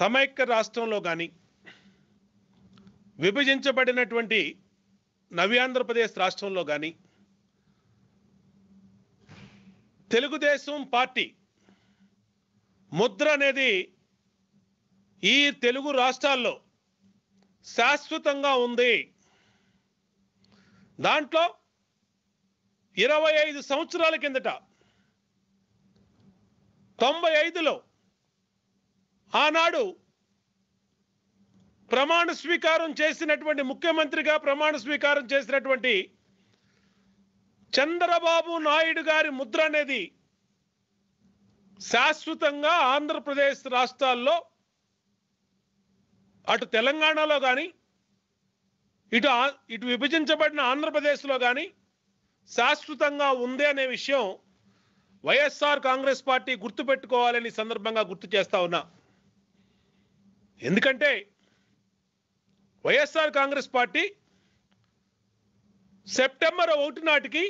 సమైక్య రాష్ట్రంలో కానీ విభజించబడినటువంటి నవి ఆంధ్రప్రదేశ్ రాష్ట్రంలో కానీ తెలుగుదేశం పార్టీ ముద్ర అనేది ఈ తెలుగు రాష్ట్రాల్లో శాశ్వతంగా ఉంది దాంట్లో ఇరవై ఐదు సంవత్సరాల కిందట తొంభై ఐదులో ఆనాడు ప్రమాణ స్వీకారం చేసినటువంటి ముఖ్యమంత్రిగా ప్రమాణ స్వీకారం చేసినటువంటి చంద్రబాబు నాయుడు గారి ముద్ర అనేది శాశ్వతంగా ఆంధ్రప్రదేశ్ రాష్ట్రాల్లో అటు తెలంగాణలో కానీ ఇటు ఇటు విభజించబడిన ఆంధ్రప్రదేశ్లో కానీ శాశ్వతంగా ఉంది అనే విషయం వైఎస్ఆర్ కాంగ్రెస్ పార్టీ గుర్తుపెట్టుకోవాలని సందర్భంగా గుర్తు చేస్తా ఉన్నా ఎందుకంటే వైఎస్ఆర్ కాంగ్రెస్ పార్టీ సెప్టెంబర్ ఒకటి నాటికి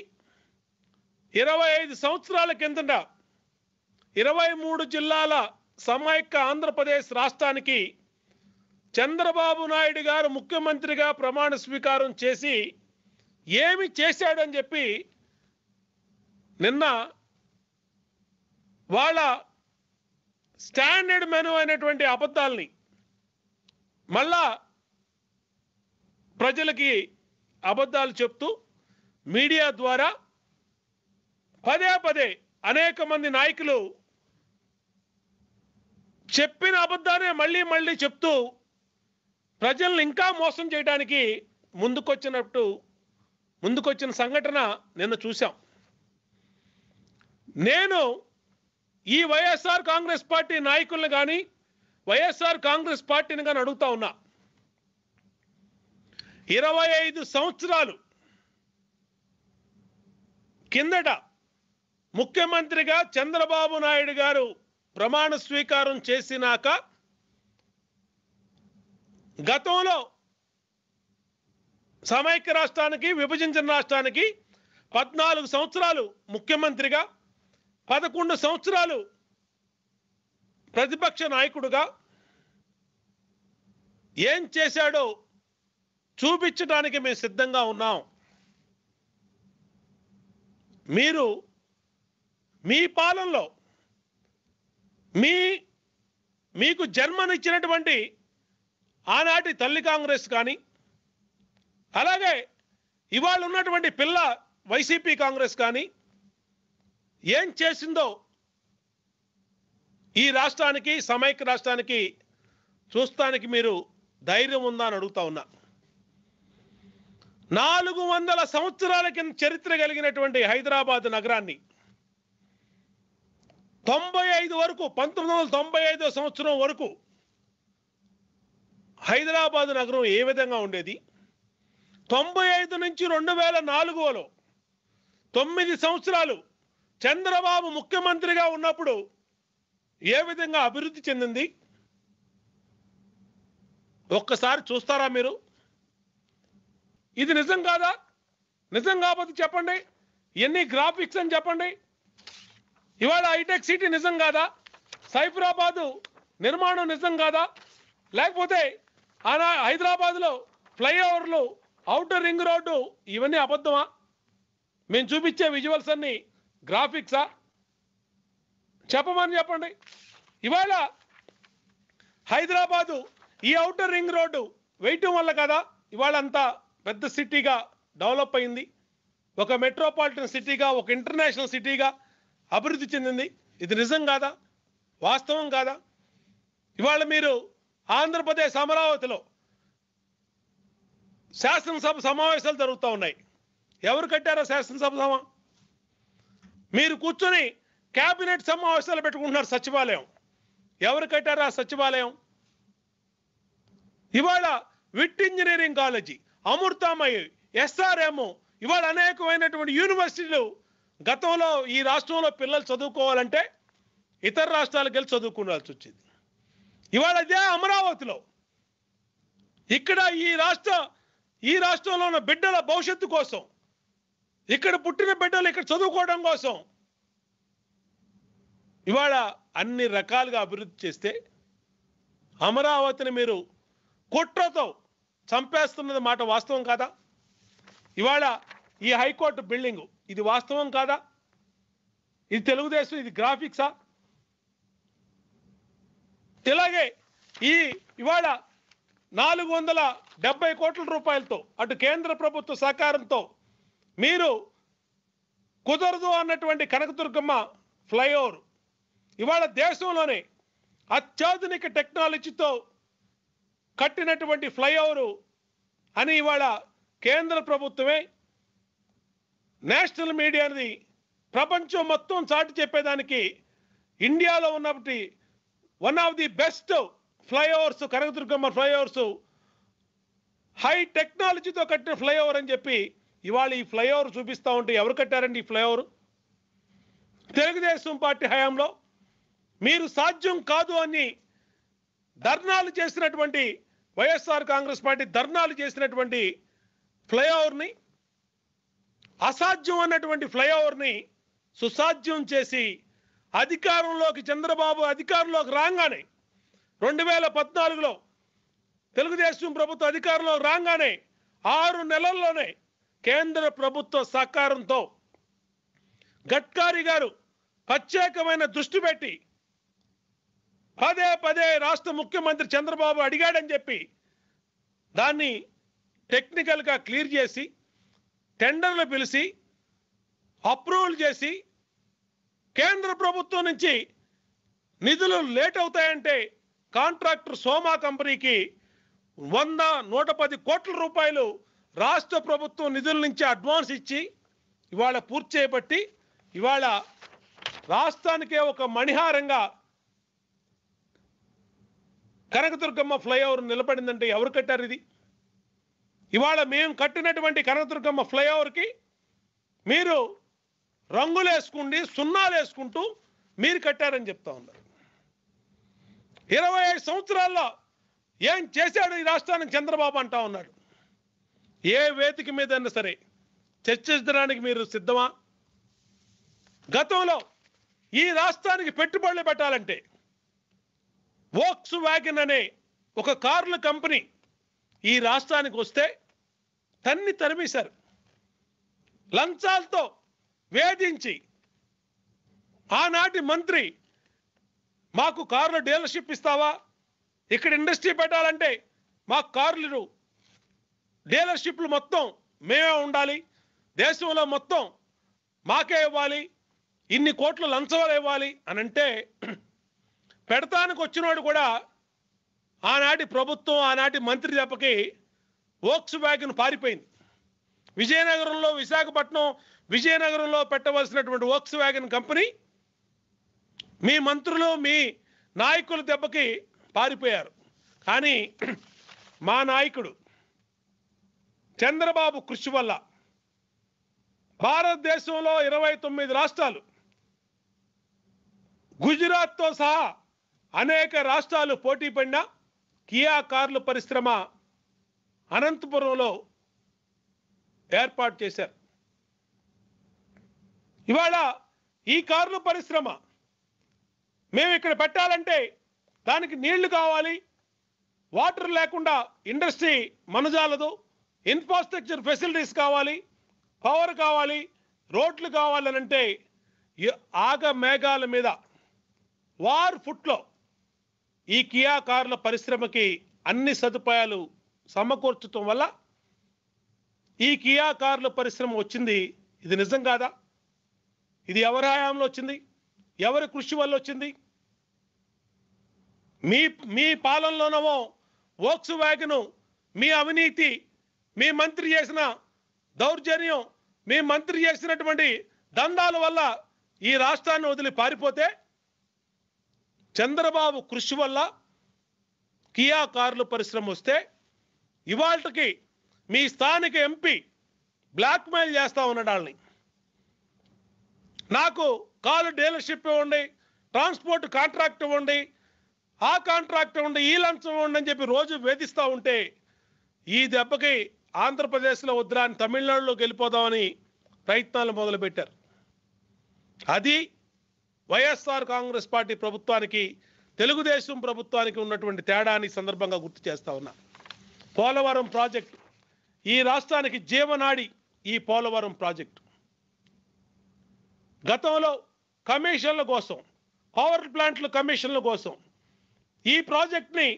ఇరవై ఐదు సంవత్సరాల కిందట ఇరవై మూడు జిల్లాల సమైక్య ఆంధ్రప్రదేశ్ రాష్ట్రానికి చంద్రబాబు నాయుడు గారు ముఖ్యమంత్రిగా ప్రమాణ స్వీకారం చేసి ఏమి చేశాడని చెప్పి నిన్న వాళ్ళ స్టాండర్డ్ మెను అయినటువంటి అబద్ధాలని మళ్ళా ప్రజలకి అబద్ధాలు చెప్తూ మీడియా ద్వారా పదే పదే అనేక మంది నాయకులు చెప్పిన అబద్ధానే మళ్ళీ మళ్ళీ చెప్తూ ప్రజల్ని ఇంకా మోసం చేయడానికి ముందుకొచ్చినట్టు ముందుకొచ్చిన సంఘటన నిన్న చూశాం నేను ఈ వైఎస్ఆర్ కాంగ్రెస్ పార్టీ నాయకులను కానీ వైఎస్ఆర్ కాంగ్రెస్ పార్టీని కానీ అడుగుతా ఉన్నా ఇరవై ఐదు సంవత్సరాలు కిందట ముఖ్యమంత్రిగా చంద్రబాబు నాయుడు గారు ప్రమాణ స్వీకారం చేసినాక గతంలో సమైక్య రాష్ట్రానికి విభజించిన రాష్ట్రానికి పద్నాలుగు సంవత్సరాలు ముఖ్యమంత్రిగా పదకొండు సంవత్సరాలు ప్రతిపక్ష నాయకుడుగా ఏం చేశాడో చూపించడానికి మేము సిద్ధంగా ఉన్నాం మీరు మీ పాలనలో మీ మీకు జన్మనిచ్చినటువంటి ఆనాటి తల్లి కాంగ్రెస్ కానీ అలాగే ఇవాళ ఉన్నటువంటి పిల్ల వైసీపీ కాంగ్రెస్ కానీ ఏం చేసిందో ఈ రాష్ట్రానికి సమైక్య రాష్ట్రానికి చూస్తానికి మీరు ధైర్యం ఉందా అని అడుగుతా ఉన్నా నాలుగు వందల సంవత్సరాల కింద చరిత్ర కలిగినటువంటి హైదరాబాద్ నగరాన్ని తొంభై ఐదు వరకు పంతొమ్మిది వందల తొంభై ఐదో సంవత్సరం వరకు హైదరాబాద్ నగరం ఏ విధంగా ఉండేది తొంభై ఐదు నుంచి రెండు వేల నాలుగులో తొమ్మిది సంవత్సరాలు చంద్రబాబు ముఖ్యమంత్రిగా ఉన్నప్పుడు ఏ విధంగా అభివృద్ధి చెందింది ఒక్కసారి చూస్తారా మీరు ఇది నిజం కాదా నిజం కాకపోతే చెప్పండి ఎన్ని గ్రాఫిక్స్ అని చెప్పండి ఇవాళ హైటెక్ సిటీ నిజం కాదా సైఫరాబాదు నిర్మాణం నిజం కాదా లేకపోతే ఆనా హైదరాబాద్లో ఫ్లైఓవర్లు అవుటర్ రింగ్ రోడ్డు ఇవన్నీ అబద్ధమా మేము చూపించే విజువల్స్ అన్ని గ్రాఫిక్సా చెప్పమని చెప్పండి ఇవాళ హైదరాబాదు ఈ అవుటర్ రింగ్ రోడ్డు వేయటం వల్ల కదా ఇవాళంతా పెద్ద సిటీగా డెవలప్ అయింది ఒక మెట్రోపాలిటన్ సిటీగా ఒక ఇంటర్నేషనల్ సిటీగా అభివృద్ధి చెందింది ఇది నిజం కాదా వాస్తవం కాదా ఇవాళ మీరు ఆంధ్రప్రదేశ్ అమరావతిలో శాసనసభ సమావేశాలు జరుగుతూ ఉన్నాయి ఎవరు కట్టారో శాసనసభ సమా మీరు కూర్చొని కేబినెట్ సమావేశాలు పెట్టుకుంటున్నారు సచివాలయం ఎవరు కట్టారు ఆ సచివాలయం ఇవాళ విట్ ఇంజనీరింగ్ కాలేజీ అమృతమయ్య ఎస్ఆర్ఎం ఇవాళ అనేకమైనటువంటి యూనివర్సిటీలు గతంలో ఈ రాష్ట్రంలో పిల్లలు చదువుకోవాలంటే ఇతర రాష్ట్రాలకు వెళ్ళి చదువుకోవాల్సి వచ్చింది ఇవాళ అదే అమరావతిలో ఇక్కడ ఈ రాష్ట్ర ఈ రాష్ట్రంలో ఉన్న బిడ్డల భవిష్యత్తు కోసం ఇక్కడ పుట్టిన బిడ్డలు ఇక్కడ చదువుకోవడం కోసం ఇవాళ అన్ని రకాలుగా అభివృద్ధి చేస్తే అమరావతిని మీరు కుట్రతో చంపేస్తున్నది మాట వాస్తవం కాదా ఇవాళ ఈ హైకోర్టు బిల్డింగ్ ఇది వాస్తవం కాదా ఇది తెలుగుదేశం ఇది గ్రాఫిక్సా ఇలాగే ఈ ఇవాళ నాలుగు వందల డెబ్బై కోట్ల రూపాయలతో అటు కేంద్ర ప్రభుత్వ సహకారంతో మీరు కుదరదు అన్నటువంటి కనకదుర్గమ్మ ఫ్లైఓవర్ ఇవాళ దేశంలోనే అత్యాధునిక టెక్నాలజీతో కట్టినటువంటి ఫ్లైఓవరు అని ఇవాళ కేంద్ర ప్రభుత్వమే నేషనల్ మీడియా అనేది ప్రపంచం మొత్తం చాటి చెప్పేదానికి ఇండియాలో ఉన్నప్పటి one of the best flyovers Kanakadurgamma flyovers high టెక్నాలజీతో కట్టిన ఫ్లైఓవర్ అని చెప్పి ఇవాళ ఈ ఫ్లైఓవర్ చూపిస్తూ ఉంటే ఎవరు కట్టారండి ఈ ఫ్లైఓవర్ తెలుగుదేశం పార్టీ హయాంలో మీరు సాధ్యం కాదు అని ధర్నాలు చేసినటువంటి వైఎస్ఆర్ కాంగ్రెస్ పార్టీ ధర్నాలు చేసినటువంటి ఫ్లైఓవర్ని అసాధ్యం అన్నటువంటి ఫ్లైఓవర్ని సుసాధ్యం చేసి అధికారంలోకి చంద్రబాబు అధికారంలోకి రాగానే రెండు వేల పద్నాలుగులో తెలుగుదేశం ప్రభుత్వ అధికారంలో రాగానే ఆరు నెలల్లోనే కేంద్ర ప్రభుత్వ సహకారంతో గడ్కారీ గారు ప్రత్యేకమైన దృష్టి పెట్టి పదే పదే రాష్ట్ర ముఖ్యమంత్రి చంద్రబాబు అడిగాడని చెప్పి దాన్ని టెక్నికల్గా క్లియర్ చేసి టెండర్లు పిలిచి అప్రూవల్ చేసి కేంద్ర ప్రభుత్వం నుంచి నిధులు లేట్ అవుతాయంటే కాంట్రాక్టర్ సోమా కంపెనీకి వంద నూట పది కోట్ల రూపాయలు రాష్ట్ర ప్రభుత్వం నిధుల నుంచి అడ్వాన్స్ ఇచ్చి ఇవాళ పూర్తి చేయబట్టి ఇవాళ రాష్ట్రానికే ఒక మణిహారంగా కనకదుర్గమ్మ ఫ్లైఓవర్ నిలబడిందంటే ఎవరు కట్టారు ఇది ఇవాళ మేము కట్టినటువంటి కనకదుర్గమ్మ ఫ్లైఓవర్కి మీరు రంగులు వేసుకుండి సున్నాలు వేసుకుంటూ మీరు కట్టారని చెప్తా ఉన్నారు ఇరవై ఐదు సంవత్సరాల్లో ఏం చేశాడు ఈ రాష్ట్రానికి చంద్రబాబు అంటా ఉన్నాడు ఏ వేదిక మీద సరే చర్చించడానికి మీరు సిద్ధమా గతంలో ఈ రాష్ట్రానికి పెట్టుబడులు పెట్టాలంటే వోక్స్ వ్యాగన్ అనే ఒక కార్ల కంపెనీ ఈ రాష్ట్రానికి వస్తే తన్ని తరిమేశారు లంచాలతో వేధించి ఆనాటి మంత్రి మాకు కార్లు డీలర్షిప్ ఇస్తావా ఇక్కడ ఇండస్ట్రీ పెట్టాలంటే మా కార్లు డీలర్షిప్లు మొత్తం మేమే ఉండాలి దేశంలో మొత్తం మాకే ఇవ్వాలి ఇన్ని కోట్లు లంచాలు ఇవ్వాలి అని అంటే పెడతానికి వచ్చినోడు కూడా ఆనాటి ప్రభుత్వం ఆనాటి మంత్రి దెబ్బకి వోక్స్ వ్యాగన్ పారిపోయింది విజయనగరంలో విశాఖపట్నం విజయనగరంలో పెట్టవలసినటువంటి వోక్స్ వ్యాగన్ కంపెనీ మీ మంత్రులు మీ నాయకుల దెబ్బకి పారిపోయారు కానీ మా నాయకుడు చంద్రబాబు కృషి వల్ల భారతదేశంలో ఇరవై తొమ్మిది రాష్ట్రాలు గుజరాత్తో సహా అనేక రాష్ట్రాలు పోటీ పడిన కియా కార్ల పరిశ్రమ అనంతపురంలో ఏర్పాటు చేశారు ఇవాళ ఈ కార్ల పరిశ్రమ మేము ఇక్కడ పెట్టాలంటే దానికి నీళ్లు కావాలి వాటర్ లేకుండా ఇండస్ట్రీ మనజాలదు ఇన్ఫ్రాస్ట్రక్చర్ ఫెసిలిటీస్ కావాలి పవర్ కావాలి రోడ్లు కావాలనంటే ఆగ మేఘాల మీద వార్ ఫుట్లో ఈ కియా కార్ల పరిశ్రమకి అన్ని సదుపాయాలు సమకూర్చడం వల్ల ఈ కియా కార్ల పరిశ్రమ వచ్చింది ఇది నిజం కాదా ఇది ఎవరి హయాంలో వచ్చింది ఎవరి కృషి వల్ల వచ్చింది మీ మీ పాలనలోనవో వోక్స్ వ్యాగన్ మీ అవినీతి మీ మంత్రి చేసిన దౌర్జన్యం మీ మంత్రి చేసినటువంటి దందాల వల్ల ఈ రాష్ట్రాన్ని వదిలి పారిపోతే చంద్రబాబు కృషి వల్ల కియా కార్లు పరిశ్రమ వస్తే ఇవాళకి మీ స్థానిక ఎంపీ బ్లాక్మెయిల్ చేస్తా ఉన్నాడు వాళ్ళని నాకు కారు డీలర్షిప్ ఇవ్వండి ట్రాన్స్పోర్ట్ కాంట్రాక్ట్ ఇవ్వండి ఆ కాంట్రాక్ట్ ఇవ్వండి ఈ లంచం ఇవ్వండి అని చెప్పి రోజు వేధిస్తూ ఉంటే ఈ దెబ్బకి ఆంధ్రప్రదేశ్లో వద్దురాని తమిళనాడులోకి వెళ్ళిపోదామని ప్రయత్నాలు మొదలుపెట్టారు అది వైఎస్ఆర్ కాంగ్రెస్ పార్టీ ప్రభుత్వానికి తెలుగుదేశం ప్రభుత్వానికి ఉన్నటువంటి తేడాని సందర్భంగా గుర్తు చేస్తా ఉన్నా పోలవరం ప్రాజెక్టు ఈ రాష్ట్రానికి జీవనాడి ఈ పోలవరం ప్రాజెక్టు గతంలో కమిషన్ల కోసం పవర్ ప్లాంట్ల కమిషన్ల కోసం ఈ ప్రాజెక్ట్ని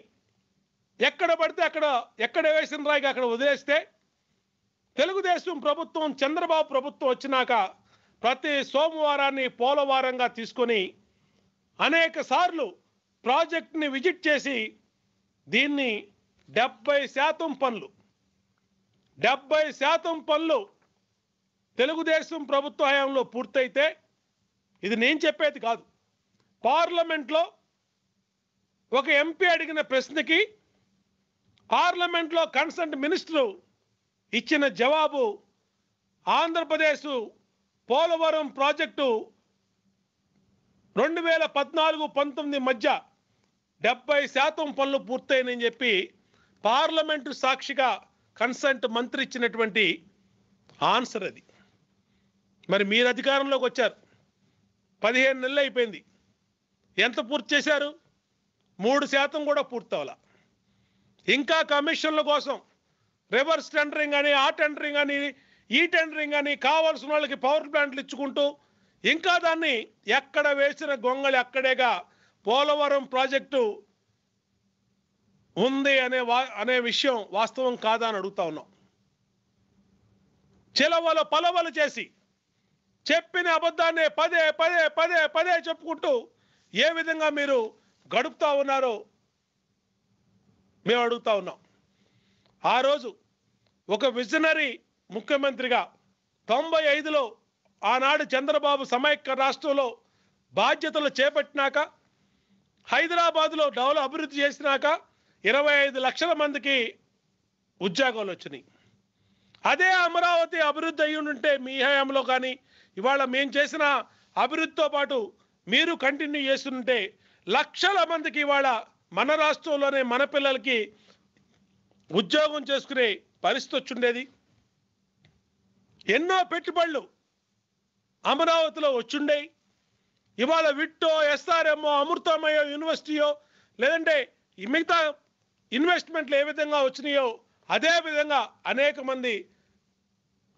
ఎక్కడ పడితే అక్కడ ఎక్కడ వేసిన రాయిగా అక్కడ వదిలేస్తే తెలుగుదేశం ప్రభుత్వం చంద్రబాబు ప్రభుత్వం వచ్చినాక ప్రతి సోమవారాన్ని పోలవారంగా తీసుకొని అనేక సార్లు ప్రాజెక్ట్ని విజిట్ చేసి దీన్ని డెబ్బై శాతం పనులు డెబ్బై శాతం పనులు తెలుగుదేశం ప్రభుత్వ హయాంలో పూర్తయితే ఇది నేను చెప్పేది కాదు పార్లమెంట్లో ఒక ఎంపీ అడిగిన ప్రశ్నకి పార్లమెంట్లో కన్సర్న్ మినిస్టరు ఇచ్చిన జవాబు ఆంధ్రప్రదేశ్ పోలవరం ప్రాజెక్టు రెండు వేల పద్నాలుగు పంతొమ్మిది మధ్య డెబ్బై శాతం పనులు పూర్తయినని చెప్పి పార్లమెంటు సాక్షిగా కన్సల్ట్ మంత్రి ఇచ్చినటువంటి ఆన్సర్ అది మరి మీరు అధికారంలోకి వచ్చారు పదిహేను నెలలు అయిపోయింది ఎంత పూర్తి చేశారు మూడు శాతం కూడా పూర్తవల ఇంకా కమిషన్ల కోసం రివర్స్ టెండరింగ్ అని ఆ టెండరింగ్ అని ఈ టెండరింగ్ అని కావాల్సిన వాళ్ళకి పవర్ ప్లాంట్లు ఇచ్చుకుంటూ ఇంకా దాన్ని ఎక్కడ వేసిన గొంగళి అక్కడేగా పోలవరం ప్రాజెక్టు ఉంది అనే వా అనే విషయం వాస్తవం కాదా అని అడుగుతా ఉన్నాం చిలవలు పలవలు చేసి చెప్పిన అబద్ధాన్ని పదే పదే పదే పదే చెప్పుకుంటూ ఏ విధంగా మీరు గడుపుతా ఉన్నారో మేము అడుగుతా ఉన్నాం ఆ రోజు ఒక విజనరీ ముఖ్యమంత్రిగా తొంభై ఐదులో ఆనాడు చంద్రబాబు సమైక్య రాష్ట్రంలో బాధ్యతలు చేపట్టినాక హైదరాబాద్లో డెవలప్ అభివృద్ధి చేసినాక ఇరవై ఐదు లక్షల మందికి ఉద్యోగాలు వచ్చినాయి అదే అమరావతి అభివృద్ధి అయి ఉంటే మీ హయాంలో కానీ ఇవాళ మేము చేసిన అభివృద్ధితో పాటు మీరు కంటిన్యూ చేస్తుంటే లక్షల మందికి ఇవాళ మన రాష్ట్రంలోనే మన పిల్లలకి ఉద్యోగం చేసుకునే పరిస్థితి వచ్చుండేది ఎన్నో పెట్టుబడులు అమరావతిలో వచ్చిండే ఇవాళ విట్టో ఎస్ఆర్ఎంఓ అమృతమయో యూనివర్సిటీయో లేదంటే మిగతా ఇన్వెస్ట్మెంట్లు ఏ విధంగా వచ్చినాయో అదే విధంగా అనేక మంది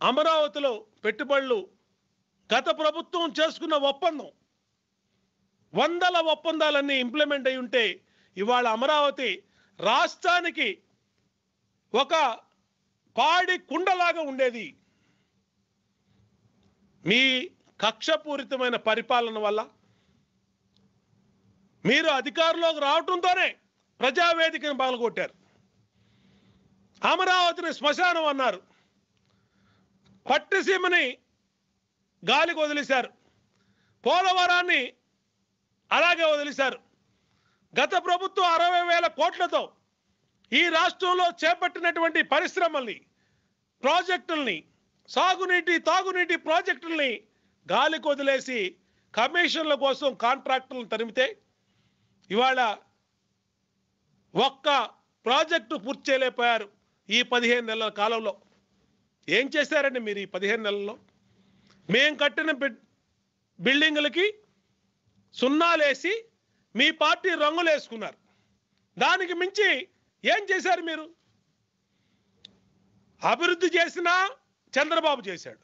అమరావతిలో పెట్టుబడులు గత ప్రభుత్వం చేసుకున్న ఒప్పందం వందల ఒప్పందాలన్నీ ఇంప్లిమెంట్ అయి ఉంటే ఇవాళ అమరావతి రాష్ట్రానికి ఒక పాడి కుండలాగా ఉండేది మీ కక్షపూరితమైన పరిపాలన వల్ల మీరు అధికారంలోకి రావటంతోనే ప్రజావేదికను పగలగొట్టారు అమరావతిని శ్మశానం అన్నారు పట్టిసీమని గాలికి వదిలేశారు పోలవరాన్ని అలాగే వదిలేశారు గత ప్రభుత్వం అరవై వేల కోట్లతో ఈ రాష్ట్రంలో చేపట్టినటువంటి పరిశ్రమల్ని ప్రాజెక్టుల్ని సాగునీటి తాగునీటి ప్రాజెక్టుల్ని గాలికి వదిలేసి కమిషన్ల కోసం కాంట్రాక్టర్లు తరిమితే ఇవాళ ఒక్క ప్రాజెక్టు పూర్తి చేయలేకపోయారు ఈ పదిహేను నెలల కాలంలో ఏం చేశారండి మీరు ఈ పదిహేను నెలల్లో మేము కట్టిన బిల్డింగులకి సున్నాలేసి మీ పార్టీ రంగులు వేసుకున్నారు దానికి మించి ఏం చేశారు మీరు అభివృద్ధి చేసినా చంద్రబాబు చేశాడు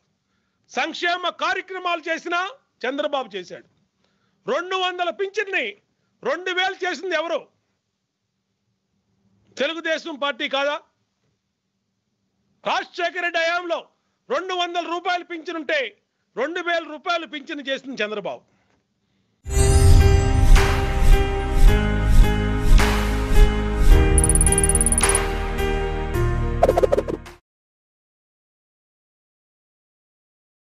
సంక్షేమ కార్యక్రమాలు చేసినా చంద్రబాబు చేశాడు రెండు వందల పింఛన్ని రెండు వేలు చేసింది ఎవరు తెలుగుదేశం పార్టీ కాదా రాజశేఖర రెడ్డి హయాంలో రెండు వందల రూపాయలు పింఛనుంటే రెండు వేల రూపాయలు పింఛను చేసింది చంద్రబాబు